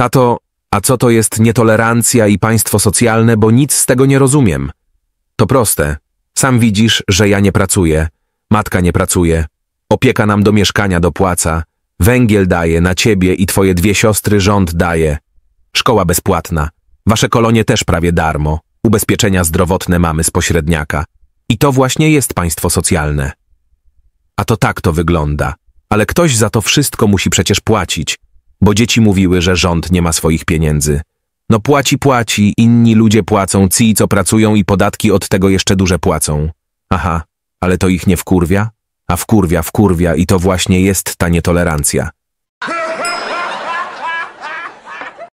Tato, a co to jest nietolerancja i państwo socjalne, bo nic z tego nie rozumiem. To proste. Sam widzisz, że ja nie pracuję, matka nie pracuje, opieka nam do mieszkania dopłaca, węgiel daje na ciebie i twoje dwie siostry rząd daje, szkoła bezpłatna, wasze kolonie też prawie darmo, ubezpieczenia zdrowotne mamy z pośredniaka. I to właśnie jest państwo socjalne. A to tak to wygląda. Ale ktoś za to wszystko musi przecież płacić bo dzieci mówiły, że rząd nie ma swoich pieniędzy. No płaci, płaci, inni ludzie płacą, ci co pracują i podatki od tego jeszcze duże płacą. Aha, ale to ich nie wkurwia? A wkurwia, wkurwia i to właśnie jest ta nietolerancja.